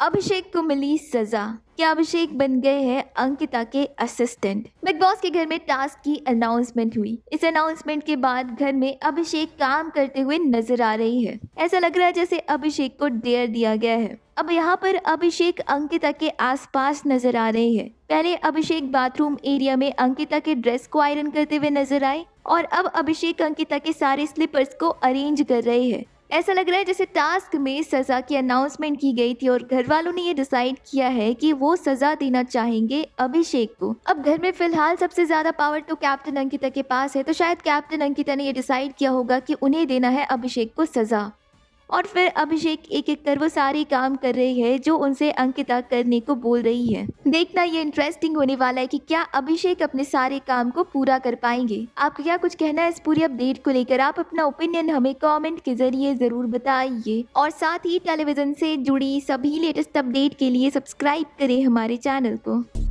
अभिषेक को मिली सजा क्या अभिषेक बन गए हैं अंकिता के असिस्टेंट बिग बॉस के घर में टास्क की अनाउंसमेंट हुई इस अनाउंसमेंट के बाद घर में अभिषेक काम करते हुए नजर आ रही है ऐसा लग रहा है जैसे अभिषेक को डेयर दिया गया है अब यहाँ पर अभिषेक अंकिता के आसपास नजर आ रही है पहले अभिषेक बाथरूम एरिया में अंकिता के ड्रेस को आयरन करते हुए नजर आए और अब अभिषेक अंकिता के सारे स्लीपर्स को अरेंज कर रहे हैं ऐसा लग रहा है जैसे टास्क में सज़ा की अनाउंसमेंट की गई थी और घर वालों ने ये डिसाइड किया है कि वो सज़ा देना चाहेंगे अभिषेक को अब घर में फिलहाल सबसे ज़्यादा पावर तो कैप्टन अंकिता के पास है तो शायद कैप्टन अंकिता ने ये डिसाइड किया होगा कि उन्हें देना है अभिषेक को सज़ा और फिर अभिषेक एक एक कर वो सारे काम कर रही है जो उनसे अंकिता करने को बोल रही है देखना ये इंटरेस्टिंग होने वाला है कि क्या अभिषेक अपने सारे काम को पूरा कर पाएंगे आप क्या कुछ कहना है इस पूरी अपडेट को लेकर आप अपना ओपिनियन हमें कॉमेंट के जरिए जरूर बताइए और साथ ही टेलीविजन से जुड़ी सभी लेटेस्ट अपडेट के लिए सब्सक्राइब करें हमारे चैनल को